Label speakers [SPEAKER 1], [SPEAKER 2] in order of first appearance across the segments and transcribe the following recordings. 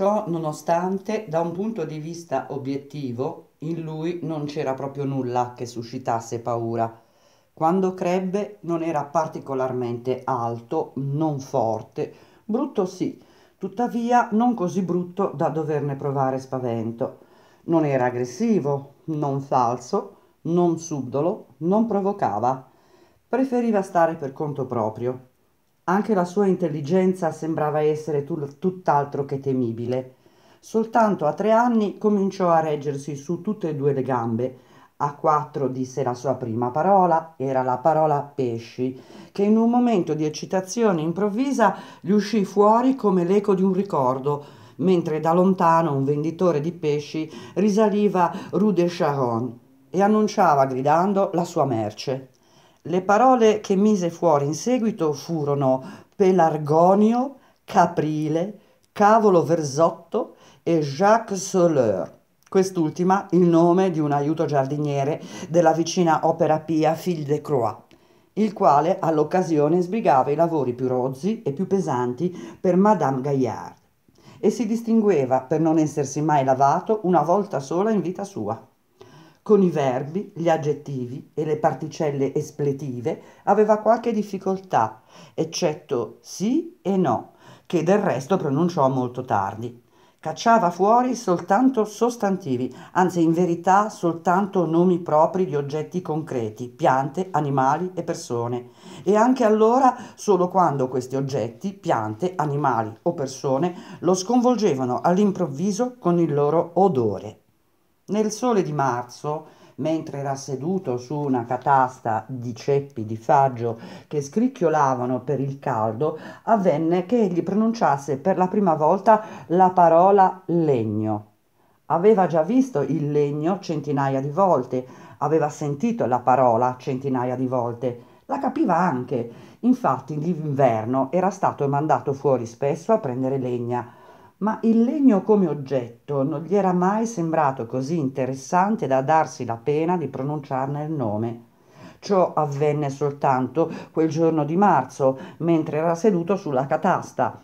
[SPEAKER 1] Ciò nonostante, da un punto di vista obiettivo, in lui non c'era proprio nulla che suscitasse paura. Quando crebbe non era particolarmente alto, non forte, brutto sì, tuttavia non così brutto da doverne provare spavento. Non era aggressivo, non falso, non subdolo, non provocava. Preferiva stare per conto proprio, anche la sua intelligenza sembrava essere tutt'altro che temibile. Soltanto a tre anni cominciò a reggersi su tutte e due le gambe. A quattro disse la sua prima parola, era la parola pesci, che in un momento di eccitazione improvvisa gli uscì fuori come l'eco di un ricordo, mentre da lontano un venditore di pesci risaliva Rue de Charon e annunciava gridando la sua merce. Le parole che mise fuori in seguito furono Pelargonio, Caprile, Cavolo Versotto e Jacques Soleur. Quest'ultima il nome di un aiuto giardiniere della vicina opera Pia Fille de Croix, il quale all'occasione sbrigava i lavori più rozzi e più pesanti per Madame Gaillard e si distingueva per non essersi mai lavato una volta sola in vita sua. Con i verbi, gli aggettivi e le particelle espletive aveva qualche difficoltà, eccetto sì e no, che del resto pronunciò molto tardi. Cacciava fuori soltanto sostantivi, anzi in verità soltanto nomi propri di oggetti concreti, piante, animali e persone. E anche allora solo quando questi oggetti, piante, animali o persone lo sconvolgevano all'improvviso con il loro odore. Nel sole di marzo, mentre era seduto su una catasta di ceppi di faggio che scricchiolavano per il caldo, avvenne che egli pronunciasse per la prima volta la parola legno. Aveva già visto il legno centinaia di volte, aveva sentito la parola centinaia di volte, la capiva anche. Infatti l'inverno era stato mandato fuori spesso a prendere legna ma il legno come oggetto non gli era mai sembrato così interessante da darsi la pena di pronunciarne il nome. Ciò avvenne soltanto quel giorno di marzo, mentre era seduto sulla catasta.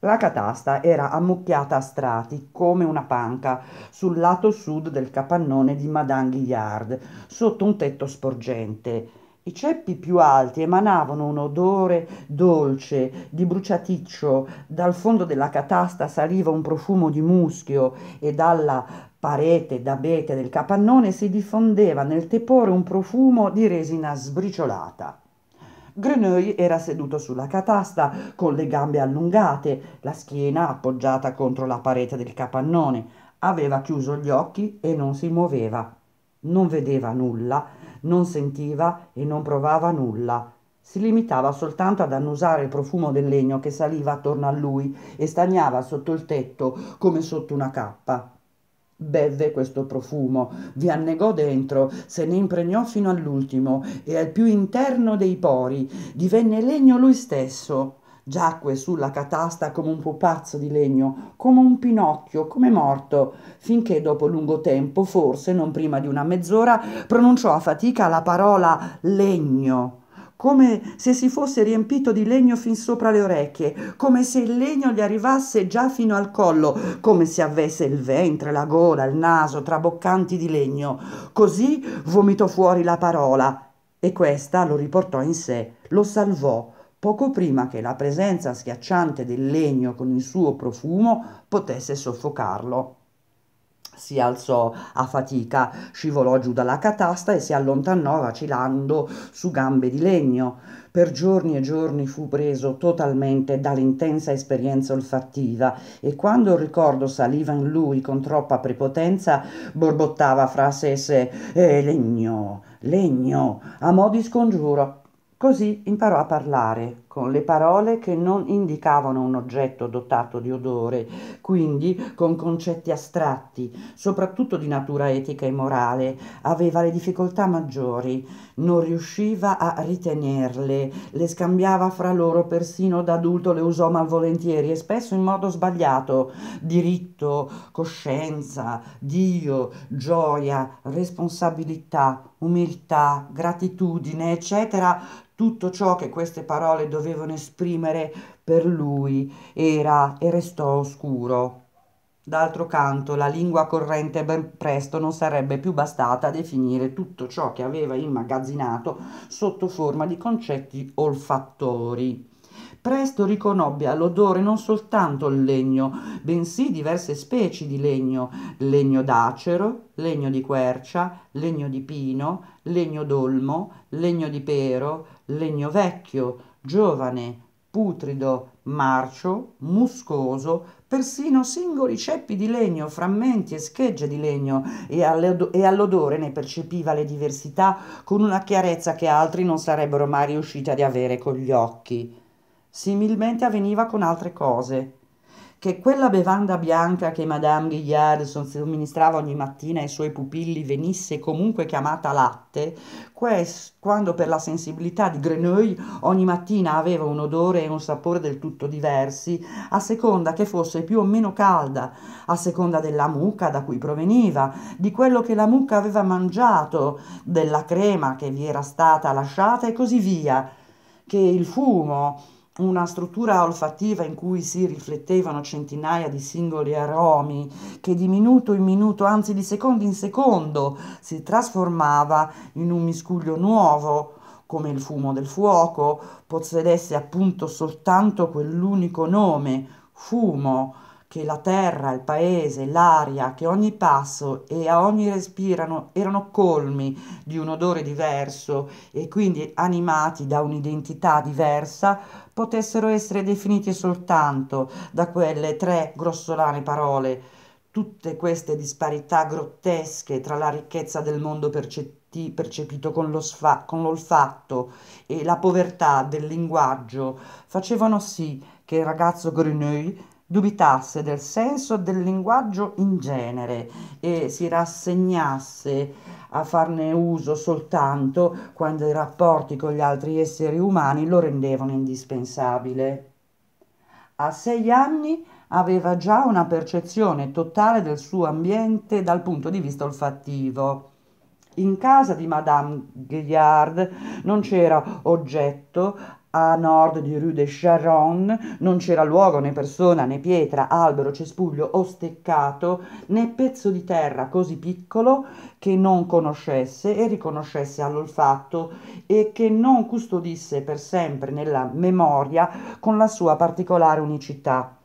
[SPEAKER 1] La catasta era ammucchiata a strati come una panca sul lato sud del capannone di Madame Guillard, sotto un tetto sporgente. I ceppi più alti emanavano un odore dolce di bruciaticcio, dal fondo della catasta saliva un profumo di muschio e dalla parete d'abete del capannone si diffondeva nel tepore un profumo di resina sbriciolata. Greneuil era seduto sulla catasta con le gambe allungate, la schiena appoggiata contro la parete del capannone. Aveva chiuso gli occhi e non si muoveva. Non vedeva nulla non sentiva e non provava nulla. Si limitava soltanto ad annusare il profumo del legno che saliva attorno a lui e stagnava sotto il tetto come sotto una cappa. Bevve questo profumo, vi annegò dentro, se ne impregnò fino all'ultimo e al più interno dei pori, divenne legno lui stesso giacque sulla catasta come un pupazzo di legno, come un pinocchio, come morto, finché dopo lungo tempo, forse non prima di una mezz'ora, pronunciò a fatica la parola legno come se si fosse riempito di legno fin sopra le orecchie, come se il legno gli arrivasse già fino al collo, come se avesse il ventre, la gola, il naso traboccanti di legno. Così vomitò fuori la parola e questa lo riportò in sé, lo salvò, poco prima che la presenza schiacciante del legno con il suo profumo potesse soffocarlo. Si alzò a fatica, scivolò giù dalla catasta e si allontanò vacillando su gambe di legno. Per giorni e giorni fu preso totalmente dall'intensa esperienza olfattiva e quando il ricordo saliva in lui con troppa prepotenza, borbottava fra sé e sé eh, legno, legno, a mo' di scongiuro. Così imparò a parlare con le parole che non indicavano un oggetto dotato di odore, quindi con concetti astratti, soprattutto di natura etica e morale, aveva le difficoltà maggiori, non riusciva a ritenerle, le scambiava fra loro persino da adulto le usò malvolentieri e spesso in modo sbagliato, diritto, coscienza, Dio, gioia, responsabilità, umiltà, gratitudine, eccetera, tutto ciò che queste parole dovevano esprimere per lui era e restò oscuro. D'altro canto, la lingua corrente ben presto non sarebbe più bastata a definire tutto ciò che aveva immagazzinato sotto forma di concetti olfattori. Presto riconobbe all'odore non soltanto il legno, bensì diverse specie di legno, legno d'acero, legno di quercia, legno di pino, legno d'olmo, legno di pero, legno vecchio, giovane, putrido, marcio, muscoso, persino singoli ceppi di legno, frammenti e schegge di legno, e all'odore ne percepiva le diversità con una chiarezza che altri non sarebbero mai riusciti ad avere con gli occhi similmente avveniva con altre cose. Che quella bevanda bianca che Madame Guillard somministrava ogni mattina ai suoi pupilli venisse comunque chiamata latte, quando per la sensibilità di Grenouille ogni mattina aveva un odore e un sapore del tutto diversi, a seconda che fosse più o meno calda, a seconda della mucca da cui proveniva, di quello che la mucca aveva mangiato, della crema che vi era stata lasciata e così via, che il fumo, una struttura olfattiva in cui si riflettevano centinaia di singoli aromi che di minuto in minuto, anzi di secondo in secondo, si trasformava in un miscuglio nuovo, come il fumo del fuoco, possedesse appunto soltanto quell'unico nome, fumo, che la terra, il paese, l'aria, che ogni passo e a ogni respirano erano colmi di un odore diverso e quindi animati da un'identità diversa, potessero essere definiti soltanto da quelle tre grossolane parole, tutte queste disparità grottesche tra la ricchezza del mondo percetti, percepito con, lo sfa, con l'olfatto e la povertà del linguaggio facevano sì che il ragazzo Gruneuil dubitasse del senso del linguaggio in genere e si rassegnasse a farne uso soltanto quando i rapporti con gli altri esseri umani lo rendevano indispensabile. A sei anni aveva già una percezione totale del suo ambiente dal punto di vista olfattivo. In casa di Madame Gaillard non c'era oggetto a nord di Rue de Charonne non c'era luogo né persona né pietra, albero, cespuglio o steccato né pezzo di terra così piccolo che non conoscesse e riconoscesse all'olfatto e che non custodisse per sempre nella memoria con la sua particolare unicità.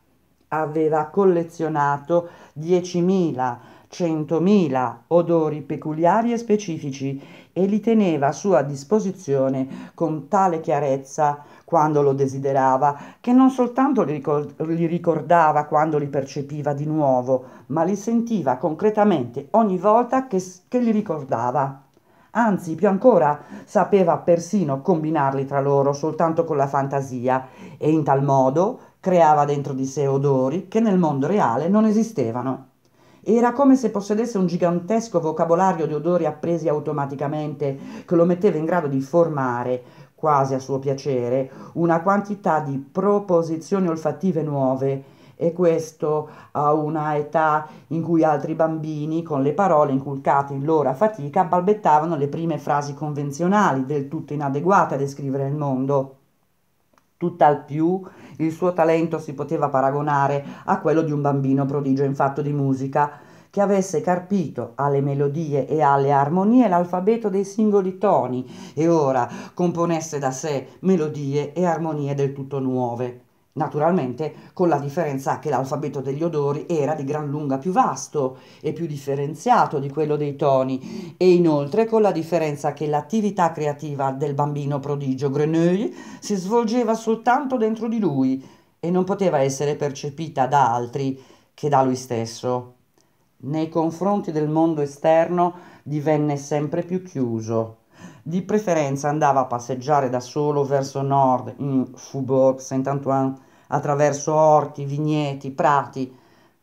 [SPEAKER 1] Aveva collezionato 10.000 centomila odori peculiari e specifici e li teneva a sua disposizione con tale chiarezza quando lo desiderava, che non soltanto li ricordava quando li percepiva di nuovo, ma li sentiva concretamente ogni volta che, che li ricordava. Anzi, più ancora, sapeva persino combinarli tra loro soltanto con la fantasia e in tal modo creava dentro di sé odori che nel mondo reale non esistevano. Era come se possedesse un gigantesco vocabolario di odori appresi automaticamente, che lo metteva in grado di formare, quasi a suo piacere, una quantità di proposizioni olfattive nuove, e questo a una età in cui altri bambini, con le parole inculcate in loro a fatica, balbettavano le prime frasi convenzionali, del tutto inadeguate a descrivere il mondo. Tutt'al più il suo talento si poteva paragonare a quello di un bambino prodigio in fatto di musica, che avesse carpito alle melodie e alle armonie l'alfabeto dei singoli toni e ora componesse da sé melodie e armonie del tutto nuove. Naturalmente con la differenza che l'alfabeto degli odori era di gran lunga più vasto e più differenziato di quello dei toni e inoltre con la differenza che l'attività creativa del bambino prodigio Grenouille si svolgeva soltanto dentro di lui e non poteva essere percepita da altri che da lui stesso. Nei confronti del mondo esterno divenne sempre più chiuso. Di preferenza andava a passeggiare da solo verso nord in Faubourg Saint-Antoine, attraverso orti, vigneti, prati.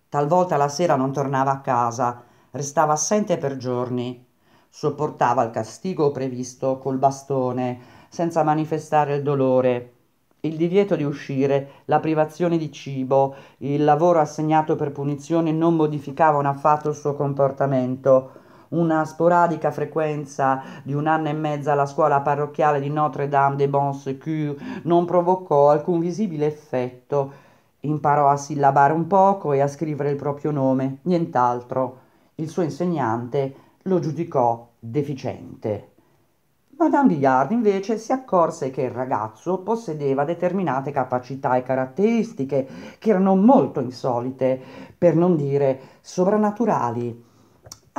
[SPEAKER 1] Talvolta la sera non tornava a casa, restava assente per giorni. Sopportava il castigo previsto col bastone, senza manifestare il dolore. Il divieto di uscire, la privazione di cibo, il lavoro assegnato per punizione non modificavano affatto il suo comportamento una sporadica frequenza di un anno e mezzo alla scuola parrocchiale di Notre-Dame des Bons Secours non provocò alcun visibile effetto. Imparò a sillabare un poco e a scrivere il proprio nome, nient'altro. Il suo insegnante lo giudicò deficiente. Madame Billard invece si accorse che il ragazzo possedeva determinate capacità e caratteristiche che erano molto insolite, per non dire sovrannaturali.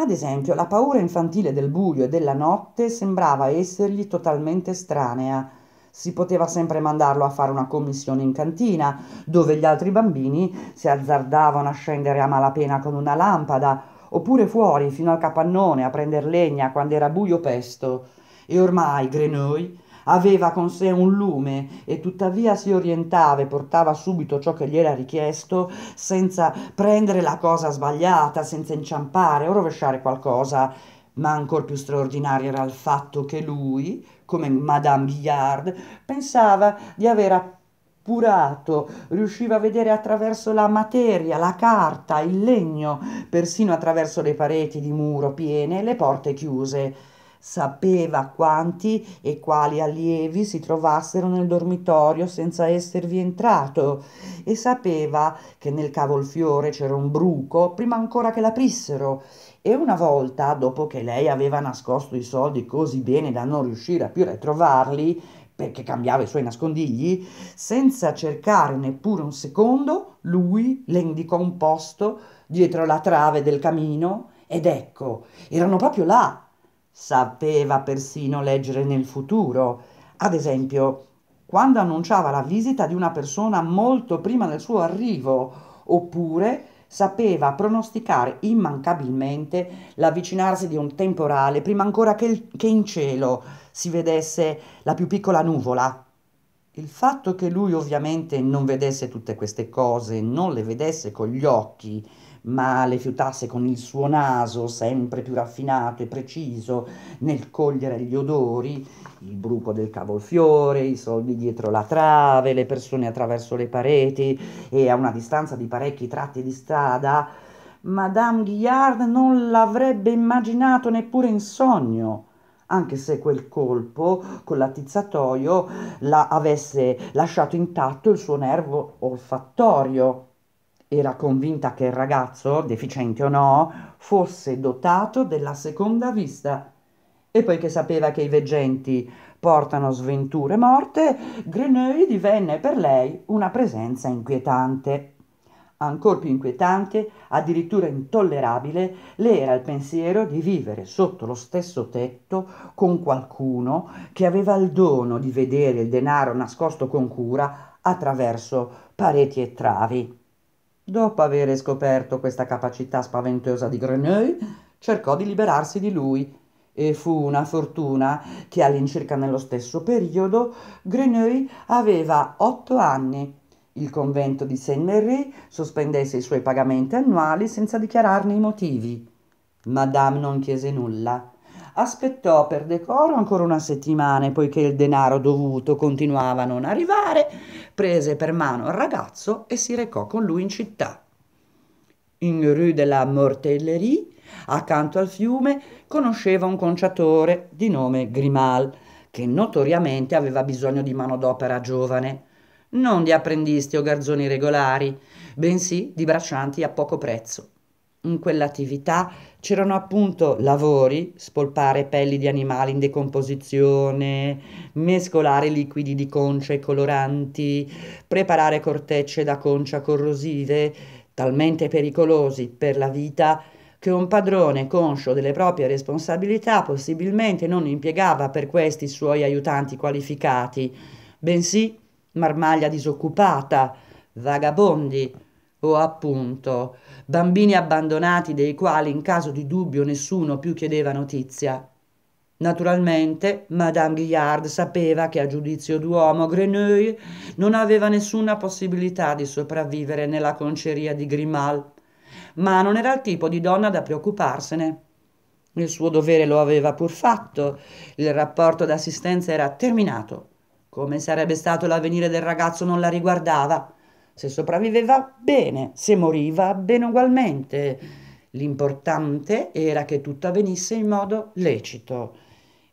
[SPEAKER 1] Ad esempio, la paura infantile del buio e della notte sembrava essergli totalmente estranea. Si poteva sempre mandarlo a fare una commissione in cantina, dove gli altri bambini si azzardavano a scendere a malapena con una lampada, oppure fuori fino al capannone a prender legna quando era buio pesto. E ormai Grenouille aveva con sé un lume e tuttavia si orientava e portava subito ciò che gli era richiesto senza prendere la cosa sbagliata, senza inciampare o rovesciare qualcosa. Ma ancor più straordinario era il fatto che lui, come Madame Billard, pensava di aver appurato, riusciva a vedere attraverso la materia, la carta, il legno, persino attraverso le pareti di muro piene e le porte chiuse sapeva quanti e quali allievi si trovassero nel dormitorio senza esservi entrato e sapeva che nel cavolfiore c'era un bruco prima ancora che l'aprissero e una volta, dopo che lei aveva nascosto i soldi così bene da non riuscire a più ritrovarli, perché cambiava i suoi nascondigli, senza cercare neppure un secondo, lui le indicò un posto dietro la trave del camino ed ecco, erano proprio là, Sapeva persino leggere nel futuro. Ad esempio, quando annunciava la visita di una persona molto prima del suo arrivo, oppure sapeva pronosticare immancabilmente l'avvicinarsi di un temporale prima ancora che, il, che in cielo si vedesse la più piccola nuvola. Il fatto che lui ovviamente non vedesse tutte queste cose, non le vedesse con gli occhi, ma le fiutasse con il suo naso, sempre più raffinato e preciso nel cogliere gli odori, il bruco del cavolfiore, i soldi dietro la trave, le persone attraverso le pareti e a una distanza di parecchi tratti di strada, Madame Guillard non l'avrebbe immaginato neppure in sogno anche se quel colpo con l'attizzatoio la avesse lasciato intatto il suo nervo olfattorio. Era convinta che il ragazzo, deficiente o no, fosse dotato della seconda vista. E poiché sapeva che i veggenti portano sventure e morte, Greneuil divenne per lei una presenza inquietante. Ancor più inquietante, addirittura intollerabile, le era il pensiero di vivere sotto lo stesso tetto con qualcuno che aveva il dono di vedere il denaro nascosto con cura attraverso pareti e travi. Dopo aver scoperto questa capacità spaventosa di Grenouille, cercò di liberarsi di lui e fu una fortuna che all'incirca nello stesso periodo Grenouille aveva otto anni. Il convento di Saint-Merry sospendesse i suoi pagamenti annuali senza dichiararne i motivi. Madame non chiese nulla Aspettò per decoro ancora una settimana poiché il denaro dovuto continuava a non arrivare, prese per mano il ragazzo e si recò con lui in città. In Rue de la Mortellerie, accanto al fiume, conosceva un conciatore di nome Grimal, che notoriamente aveva bisogno di manodopera giovane, non di apprendisti o garzoni regolari, bensì di braccianti a poco prezzo. In quell'attività c'erano appunto lavori, spolpare pelli di animali in decomposizione, mescolare liquidi di concia e coloranti, preparare cortecce da concia corrosive, talmente pericolosi per la vita che un padrone conscio delle proprie responsabilità possibilmente non impiegava per questi suoi aiutanti qualificati, bensì marmaglia disoccupata, vagabondi o appunto bambini abbandonati dei quali in caso di dubbio nessuno più chiedeva notizia. Naturalmente, Madame Guillard sapeva che a giudizio d'uomo Grenouille non aveva nessuna possibilità di sopravvivere nella conceria di Grimal, ma non era il tipo di donna da preoccuparsene. Il suo dovere lo aveva pur fatto, il rapporto d'assistenza era terminato. Come sarebbe stato l'avvenire del ragazzo non la riguardava. Se sopravviveva bene, se moriva bene ugualmente. L'importante era che tutto avvenisse in modo lecito.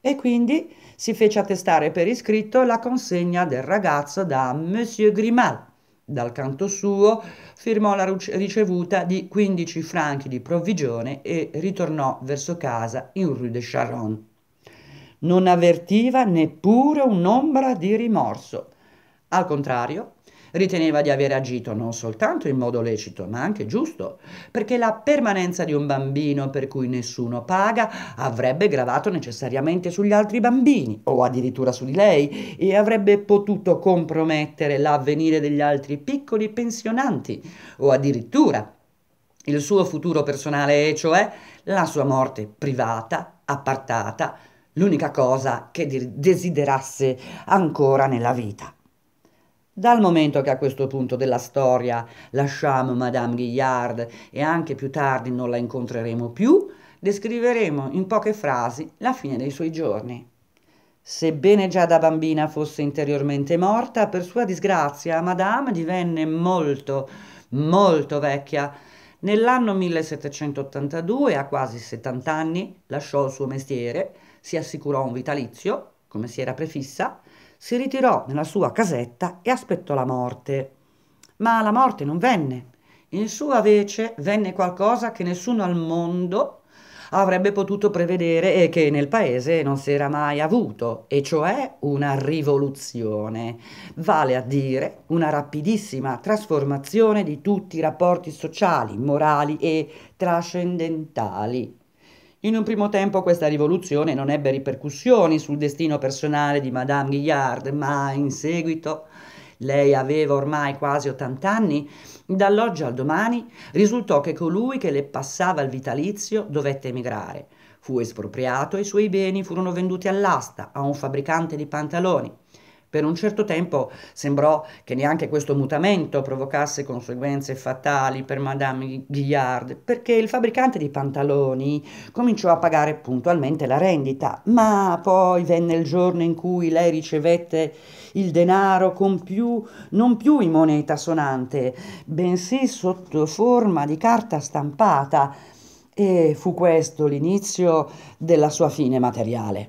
[SPEAKER 1] E quindi si fece attestare per iscritto la consegna del ragazzo da Monsieur Grimal. Dal canto suo firmò la ricevuta di 15 franchi di provvigione e ritornò verso casa in Rue de Charonne. Non avvertiva neppure un'ombra di rimorso. Al contrario, riteneva di aver agito non soltanto in modo lecito, ma anche giusto, perché la permanenza di un bambino per cui nessuno paga avrebbe gravato necessariamente sugli altri bambini, o addirittura su di lei, e avrebbe potuto compromettere l'avvenire degli altri piccoli pensionanti, o addirittura il suo futuro personale, e cioè la sua morte privata, appartata, l'unica cosa che desiderasse ancora nella vita. Dal momento che a questo punto della storia lasciamo Madame Guillard e anche più tardi non la incontreremo più, descriveremo in poche frasi la fine dei suoi giorni. Sebbene già da bambina fosse interiormente morta, per sua disgrazia Madame divenne molto, molto vecchia. Nell'anno 1782, a quasi 70 anni, lasciò il suo mestiere, si assicurò un vitalizio, come si era prefissa, si ritirò nella sua casetta e aspettò la morte. Ma la morte non venne. In sua vece venne qualcosa che nessuno al mondo avrebbe potuto prevedere e che nel paese non si era mai avuto, e cioè una rivoluzione, vale a dire una rapidissima trasformazione di tutti i rapporti sociali, morali e trascendentali. In un primo tempo questa rivoluzione non ebbe ripercussioni sul destino personale di Madame Guillard, ma in seguito lei aveva ormai quasi 80 anni, dall'oggi al domani risultò che colui che le passava il vitalizio dovette emigrare. Fu espropriato e i suoi beni furono venduti all'asta a un fabbricante di pantaloni. Per un certo tempo sembrò che neanche questo mutamento provocasse conseguenze fatali per Madame Guillard, perché il fabbricante di pantaloni cominciò a pagare puntualmente la rendita, ma poi venne il giorno in cui lei ricevette il denaro più, non più in moneta sonante, bensì sotto forma di carta stampata, e fu questo l'inizio della sua fine materiale.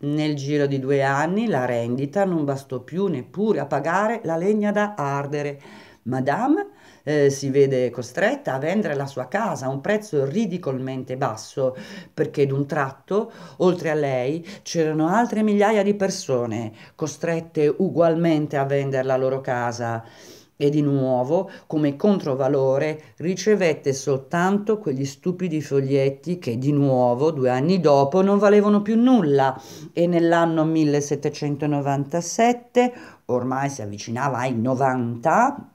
[SPEAKER 1] Nel giro di due anni la rendita non bastò più neppure a pagare la legna da ardere. Madame eh, si vede costretta a vendere la sua casa a un prezzo ridicolmente basso, perché d'un tratto, oltre a lei, c'erano altre migliaia di persone costrette ugualmente a vendere la loro casa e di nuovo, come controvalore, ricevette soltanto quegli stupidi foglietti che di nuovo, due anni dopo, non valevano più nulla e nell'anno 1797, ormai si avvicinava ai 90,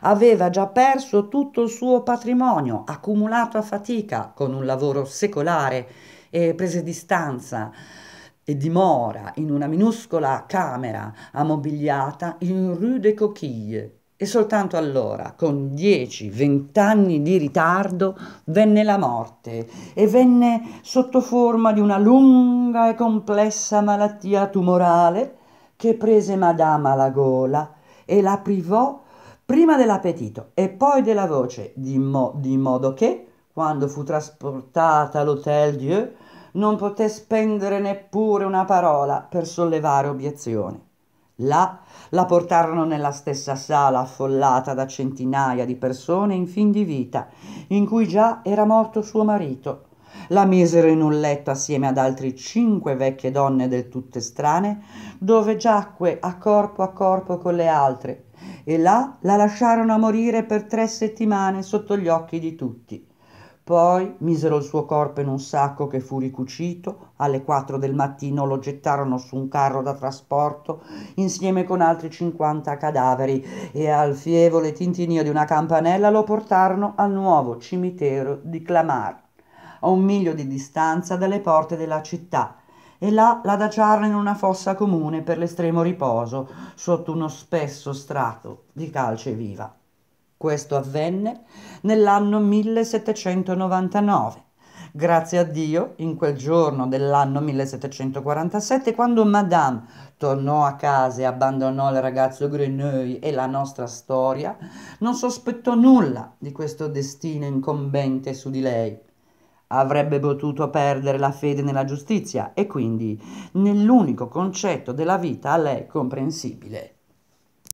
[SPEAKER 1] aveva già perso tutto il suo patrimonio, accumulato a fatica con un lavoro secolare e prese distanza e dimora in una minuscola camera ammobiliata in Rue des Coquilles. E soltanto allora, con 10-20 anni di ritardo, venne la morte e venne sotto forma di una lunga e complessa malattia tumorale che prese Madame alla gola e la privò prima dell'appetito e poi della voce, di, mo- di modo che, quando fu trasportata all'Hôtel Dieu, non poté spendere neppure una parola per sollevare obiezione. Là la portarono nella stessa sala affollata da centinaia di persone in fin di vita, in cui già era morto suo marito. La misero in un letto assieme ad altre cinque vecchie donne del tutte strane, dove giacque a corpo a corpo con le altre, e là la lasciarono a morire per tre settimane sotto gli occhi di tutti. Poi misero il suo corpo in un sacco che fu ricucito, alle quattro del mattino lo gettarono su un carro da trasporto insieme con altri cinquanta cadaveri e al fievole tintinio di una campanella lo portarono al nuovo cimitero di Clamart, a un miglio di distanza dalle porte della città, e là l'adagiarono in una fossa comune per l'estremo riposo, sotto uno spesso strato di calce viva. Questo avvenne nell'anno 1799. Grazie a Dio, in quel giorno dell'anno 1747, quando Madame tornò a casa e abbandonò il ragazzo Greneuil e la nostra storia, non sospettò nulla di questo destino incombente su di lei. Avrebbe potuto perdere la fede nella giustizia e quindi nell'unico concetto della vita a lei comprensibile,